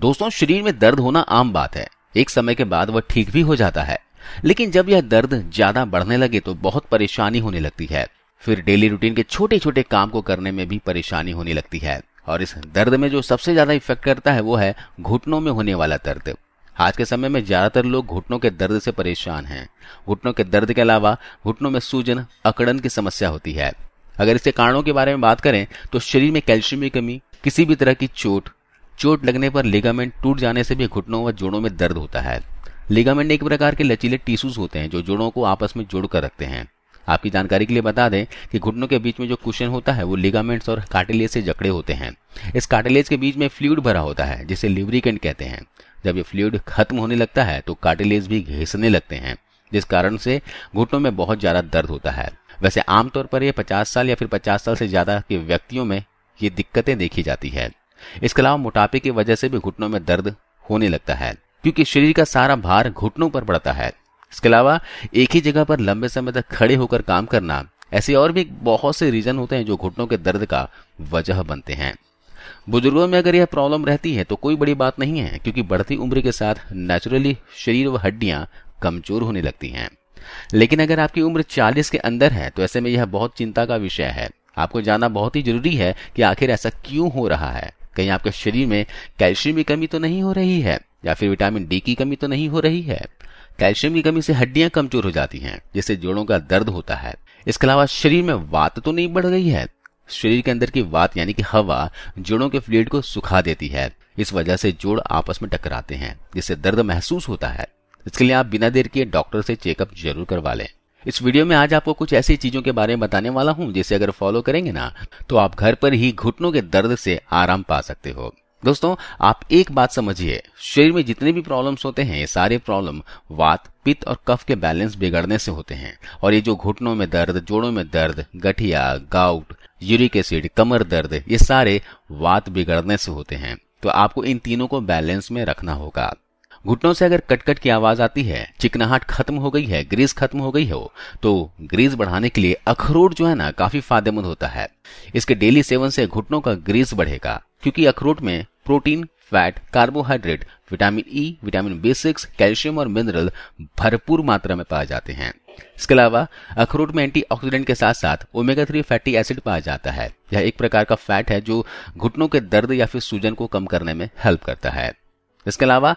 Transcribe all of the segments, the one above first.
दोस्तों शरीर में दर्द होना आम बात है एक समय के बाद वह ठीक भी हो जाता है लेकिन जब यह दर्द ज्यादा बढ़ने लगे तो बहुत परेशानी होने लगती है फिर डेली रूटीन के छोटे छोटे काम को करने में भी परेशानी होने लगती है और इस दर्द में जो सबसे ज्यादा इफेक्ट करता है वो है घुटनों में होने वाला दर्द आज के समय में ज्यादातर लोग घुटनों के दर्द से परेशान हैं घुटनों के दर्द के अलावा घुटनों में सूजन अकड़न की समस्या होती है अगर इसके कारणों के बारे में बात करें तो शरीर में कैल्शियम की कमी किसी भी तरह की चोट चोट लगने पर लिगामेंट टूट जाने से भी घुटनों व जोड़ों में दर्द होता है लिगामेंट एक प्रकार के लचीले टीसूस होते हैं जो जोड़ों को आपस में जोड़कर रखते हैं आपकी जानकारी के लिए बता दें कि घुटनों के बीच में जो कुशन होता है वो लिगामेंट्स और कार्टिलेज से जकड़े होते हैं इस कार्टिलेज के बीच में फ्लूड भरा होता है जिसे लिवरिकेंट कहते हैं जब ये फ्लूड खत्म होने लगता है तो कार्टिलेज भी घिसने लगते हैं जिस कारण से घुटनों में बहुत ज्यादा दर्द होता है वैसे आमतौर पर यह 50 साल या फिर 50 साल से ज्यादा के व्यक्तियों में ये दिक्कतें देखी जाती है इसके अलावा मोटापे की वजह से भी घुटनों में दर्द होने लगता है क्योंकि शरीर का सारा भार घुटनों पर पड़ता है इसके अलावा एक ही जगह पर लंबे समय तक खड़े होकर काम करना ऐसे और भी बहुत से रीजन होते हैं जो घुटनों के दर्द का वजह बनते हैं बुजुर्गों में अगर यह प्रॉब्लम रहती है तो कोई बड़ी बात नहीं है क्योंकि बढ़ती उम्र के साथ नेचुरली शरीर व हड्डियां कमजोर होने लगती हैं लेकिन अगर आपकी उम्र 40 के अंदर है तो ऐसे में यह बहुत चिंता का विषय है आपको जानना बहुत ही जरूरी है कि आखिर ऐसा क्यों हो रहा है कहीं आपके शरीर में कैल्शियम की कमी तो नहीं हो रही है या फिर विटामिन डी की कमी तो नहीं हो रही है कैल्शियम की कमी से हड्डियां कमजोर हो जाती हैं जिससे जोड़ों का दर्द होता है इसके अलावा शरीर में वात तो नहीं बढ़ गई है शरीर के अंदर की वात यानी कि हवा जोड़ों के फ्लूड को सुखा देती है इस वजह से जोड़ आपस में टकराते हैं जिससे दर्द महसूस होता है इसके लिए आप बिना देर के डॉक्टर से चेकअप जरूर करवा लें इस वीडियो में आज आपको कुछ ऐसी चीजों के बारे में बताने वाला हूं जिसे अगर फॉलो करेंगे ना तो आप घर पर ही घुटनों के दर्द से आराम पा सकते हो दोस्तों आप एक बात समझिए शरीर में जितने भी प्रॉब्लम्स होते हैं ये सारे प्रॉब्लम वात पित्त और कफ के बैलेंस बिगड़ने से होते हैं और ये जो घुटनों में दर्द जोड़ों में दर्द गठिया गाउट यूरिक एसिड कमर दर्द ये सारे वात बिगड़ने से होते हैं तो आपको इन तीनों को बैलेंस में रखना होगा घुटनों से अगर कटकट की आवाज आती है चिकनाहट खत्म हो गई है ग्रीस खत्म हो गई हो तो ग्रीस बढ़ाने के लिए अखरोट जो है ना काफी फायदेमंद होता है इसके डेली सेवन से घुटनों का ग्रीस बढ़ेगा क्योंकि अखरोट में protein fat carbohydrate vitamin E e, vitamin B six calcium और मिनरल भरपूर मात्रा में पाए जाते हैं इसके अलावा अखरोट में एंटीऑक्सीडेंट के साथ साथ ओमेगा थ्री फैटी एसिड पाया जाता है यह एक प्रकार का फैट है जो घुटनों के दर्द या फिर सूजन को कम करने में हेल्प करता है इसके अलावा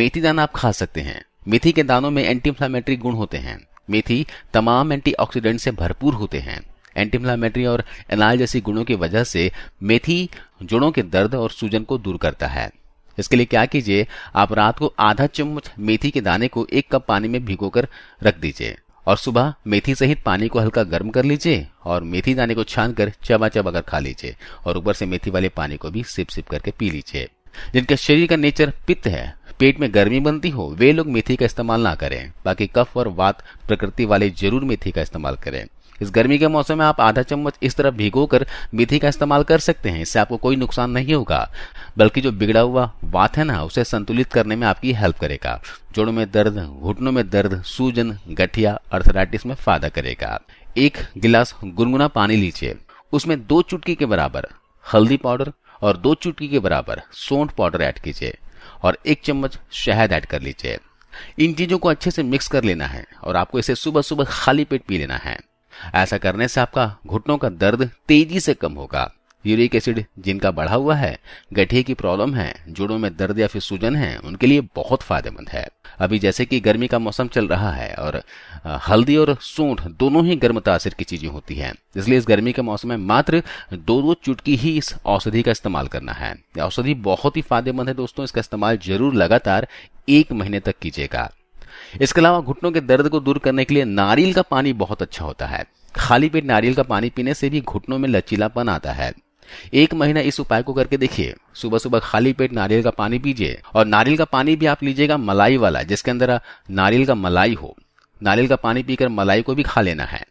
मेथी दाना आप खा सकते हैं मेथी के दानों में एंटी इंफ्लामेटरी गुण होते हैं मेथी तमाम एंटीऑक्सीडेंट से भरपूर होते हैं एंटी इंफ्लामेटरी और एनाल जैसी गुणों की वजह से मेथी जोड़ों के दर्द और सूजन को दूर करता है इसके लिए क्या कीजिए आप रात को आधा चम्मच मेथी के दाने को एक कप पानी में भिगोकर रख दीजिए और सुबह मेथी सहित पानी को हल्का गर्म कर लीजिए और मेथी दाने को छान कर चबा चबा कर खा लीजिए और ऊपर से मेथी वाले पानी को भी सिप सिप करके पी लीजिए जिनका शरीर का नेचर पित्त है पेट में गर्मी बनती हो वे लोग मेथी का इस्तेमाल ना करें बाकी कफ और वात प्रकृति वाले जरूर मेथी का इस्तेमाल करें इस गर्मी के मौसम में आप आधा चम्मच इस तरह भिगो कर मेथी का इस्तेमाल कर सकते हैं इससे आपको कोई नुकसान नहीं होगा बल्कि जो बिगड़ा हुआ वात है ना उसे संतुलित करने में आपकी हेल्प करेगा जोड़ों में दर्द घुटनों में दर्द सूजन गठिया अर्थराइटिस में फायदा करेगा एक गिलास गुनगुना पानी लीजिए उसमें दो चुटकी के बराबर हल्दी पाउडर और दो चुटकी के बराबर सोंठ पाउडर ऐड कीजिए और एक चम्मच शहद ऐड कर लीजिए इन चीजों को अच्छे से मिक्स कर लेना है और आपको इसे सुबह सुबह खाली पेट पी लेना है ऐसा करने से आपका घुटनों का दर्द तेजी से कम होगा यूरिक एसिड जिनका बढ़ा हुआ है गठिए की प्रॉब्लम है जोड़ों में दर्द या फिर सूजन है उनके लिए बहुत फायदेमंद है अभी जैसे कि गर्मी का मौसम चल रहा है और हल्दी और सूंठ दोनों ही गर्म तासीर की चीजें होती हैं इसलिए इस गर्मी के मौसम में मात्र दो दो चुटकी ही इस औषधि का इस्तेमाल करना है औषधि बहुत ही फायदेमंद है दोस्तों इसका इस्तेमाल जरूर लगातार एक महीने तक कीजिएगा इसके अलावा घुटनों के दर्द को दूर करने के लिए नारियल का पानी बहुत अच्छा होता है खाली पेट नारियल का पानी पीने से भी घुटनों में लचीलापन आता है एक महीना इस उपाय को करके देखिए सुबह सुबह खाली पेट नारियल का पानी पीजिए और नारियल का पानी भी आप लीजिएगा मलाई वाला जिसके अंदर नारियल का मलाई हो नारियल का पानी पीकर मलाई को भी खा लेना है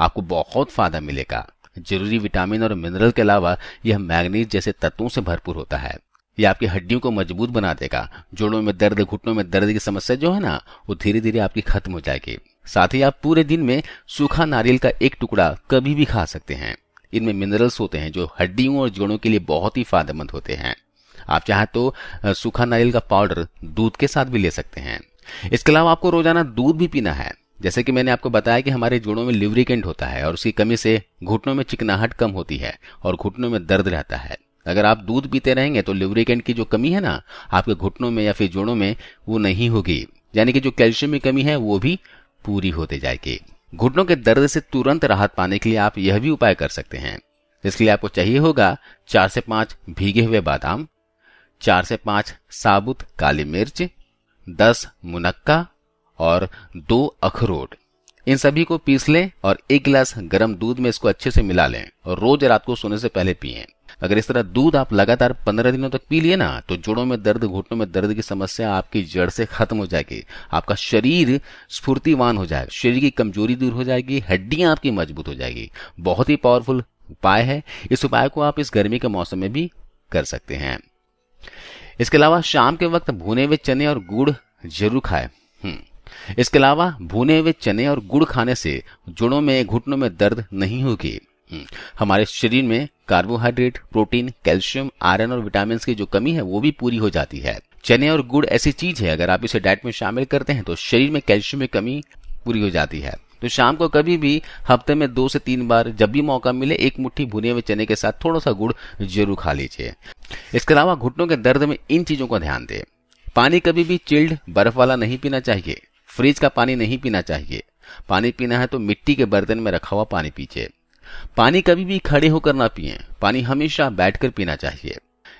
आपको बहुत फायदा मिलेगा जरूरी विटामिन और मिनरल के अलावा यह मैग्नीज जैसे तत्वों से भरपूर होता है यह आपकी हड्डियों को मजबूत बना देगा जोड़ों में दर्द घुटनों में दर्द की समस्या जो है ना वो धीरे धीरे आपकी खत्म हो जाएगी साथ ही आप पूरे दिन में सूखा नारियल का एक टुकड़ा कभी भी खा सकते हैं इनमें मिनरल्स होते हैं जो हड्डियों और जोड़ों के लिए बहुत ही फायदेमंद होते हैं आप चाहें तो सूखा नारियल का पाउडर दूध के साथ भी ले सकते हैं इसके अलावा आपको रोजाना दूध भी पीना है जैसे कि मैंने आपको बताया कि हमारे जोड़ों में लिवरिकेंट होता है और उसकी कमी से घुटनों में चिकनाहट कम होती है और घुटनों में दर्द रहता है अगर आप दूध पीते रहेंगे तो लिवरिकेंट की जो कमी है ना आपके घुटनों में या फिर जोड़ों में वो नहीं होगी यानी कि जो कैल्शियम की कमी है वो भी पूरी होते जाएगी घुटनों के दर्द से तुरंत राहत पाने के लिए आप यह भी उपाय कर सकते हैं इसके लिए आपको चाहिए होगा चार से पांच भीगे हुए बादाम चार से पांच साबुत काली मिर्च दस मुनक्का और दो अखरोट इन सभी को पीस लें और एक गिलास गर्म दूध में इसको अच्छे से मिला लें और रोज रात को सोने से पहले पिएं। अगर इस तरह दूध आप लगातार पंद्रह दिनों तक पी लिए ना तो जोड़ों में दर्द घुटनों में दर्द की समस्या आपकी जड़ से खत्म हो जाएगी आपका शरीर स्फूर्तिवान हो जाएगा शरीर की कमजोरी दूर हो जाएगी हड्डियां आपकी मजबूत हो जाएगी बहुत ही पावरफुल उपाय है इस उपाय को आप इस गर्मी के मौसम में भी कर सकते हैं इसके अलावा शाम के वक्त भुने हुए चने और गुड़ जरूर खाए हम्म। इसके अलावा भुने हुए चने और गुड़ खाने से जोड़ों में घुटनों में दर्द नहीं होगी हम्म। हमारे शरीर में कार्बोहाइड्रेट प्रोटीन कैल्शियम आयरन और विटामिन की जो कमी है वो भी पूरी हो जाती है चने और गुड़ ऐसी चीज है अगर आप इसे डाइट में शामिल करते हैं तो शरीर में कैल्शियम की कमी पूरी हो जाती है तो शाम को कभी भी हफ्ते में दो से तीन बार जब भी मौका मिले एक मुट्ठी भुने हुए चने के साथ थोड़ा सा गुड़ जरूर खा लीजिए इसके अलावा घुटनों के दर्द में इन चीजों का ध्यान दें पानी कभी भी चिल्ड बर्फ वाला नहीं पीना चाहिए फ्रिज का पानी नहीं पीना चाहिए पानी पीना है तो मिट्टी के बर्तन में रखा हुआ पानी पीजिए पानी कभी भी खड़े होकर ना पिए पानी हमेशा बैठकर पीना चाहिए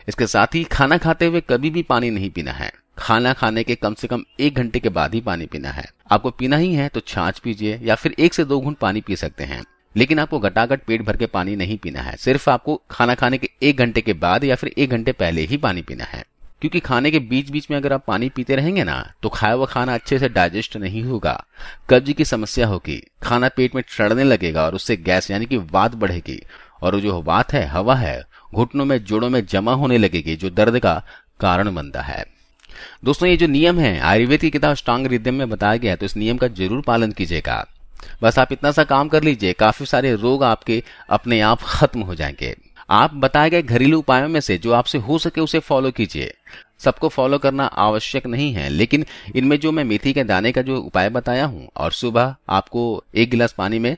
इसके साथ ही खाना खाते हुए कभी भी पानी नहीं पीना है खाना खाने के कम से कम एक घंटे के बाद ही पानी पीना है आपको पीना ही है तो छाछ पीजिए या फिर एक से दो घूंट पानी पी सकते हैं लेकिन आपको घटाघट पेट भर के पानी नहीं पीना है सिर्फ आपको खाना खाने के एक घंटे के बाद या फिर एक घंटे पहले ही पानी पीना है क्योंकि खाने के बीच बीच में अगर आप पानी पीते रहेंगे ना तो खाया हुआ खाना अच्छे से डाइजेस्ट नहीं होगा कब्ज की समस्या होगी खाना पेट में चढ़ने लगेगा और उससे गैस यानी कि वात बढ़ेगी और जो वात है हवा है घुटनों में जोड़ों में जमा होने लगेगी जो दर्द का कारण बनता है दोस्तों ये जो नियम है आयुर्वेद की किताब स्ट्रांग रिद्यम में बताया गया है तो इस नियम का जरूर पालन कीजिएगा बस आप इतना सा काम कर लीजिए काफी सारे रोग आपके अपने आप खत्म हो जाएंगे आप बताए गए घरेलू उपायों में से जो आपसे हो सके उसे फॉलो कीजिए सबको फॉलो करना आवश्यक नहीं है लेकिन इनमें जो मैं मेथी के दाने का जो उपाय बताया हूँ और सुबह आपको एक गिलास पानी में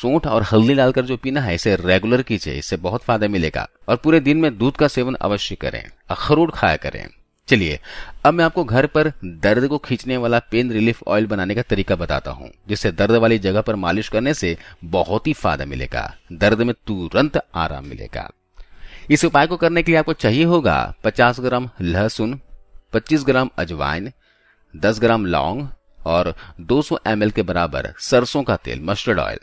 सोठ और हल्दी डालकर जो पीना है इसे रेगुलर कीजिए इससे बहुत फायदा मिलेगा और पूरे दिन में दूध का सेवन अवश्य करें अखरूट खाया करें चलिए अब मैं आपको घर पर दर्द को खींचने वाला पेन रिलीफ ऑयल बनाने का तरीका बताता हूँ जिससे दर्द वाली जगह पर मालिश करने से बहुत ही फायदा मिलेगा दर्द में तुरंत आराम मिलेगा इस उपाय को करने के लिए आपको चाहिए होगा 50 ग्राम लहसुन 25 ग्राम अजवाइन 10 ग्राम लौंग और 200 एम के बराबर सरसों का तेल मस्टर्ड ऑयल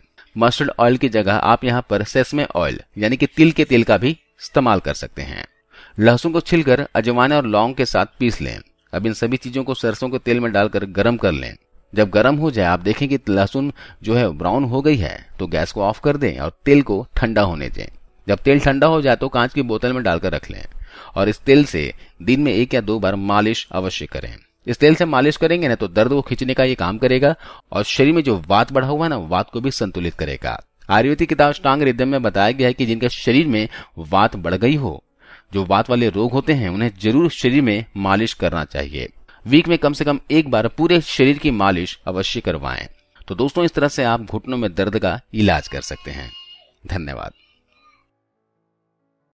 मस्टर्ड ऑयल की जगह आप यहाँ पर सेसमे ऑयल यानी कि तिल के तेल का भी इस्तेमाल कर सकते हैं लहसुन को छिलकर अजवाने और लौंग के साथ पीस लें अब इन सभी चीजों को सरसों के तेल में डालकर गर्म कर लें जब गर्म हो जाए आप देखें कि लहसुन जो है ब्राउन हो गई है तो गैस को ऑफ कर दें और तेल को ठंडा होने दें जब तेल ठंडा हो जाए तो कांच की बोतल में डालकर रख लें और इस तेल से दिन में एक या दो बार मालिश अवश्य करें इस तेल से मालिश करेंगे ना तो दर्द को खींचने का ये काम करेगा और शरीर में जो वात बढ़ा हुआ है ना वात को भी संतुलित करेगा आयुर्वेदिक किताब स्टांग रिदम में बताया गया है कि जिनके शरीर में वात बढ़ गई हो जो वात वाले रोग होते हैं उन्हें जरूर शरीर में मालिश करना चाहिए वीक में कम से कम एक बार पूरे शरीर की मालिश अवश्य करवाएं तो दोस्तों इस तरह से आप घुटनों में दर्द का इलाज कर सकते हैं धन्यवाद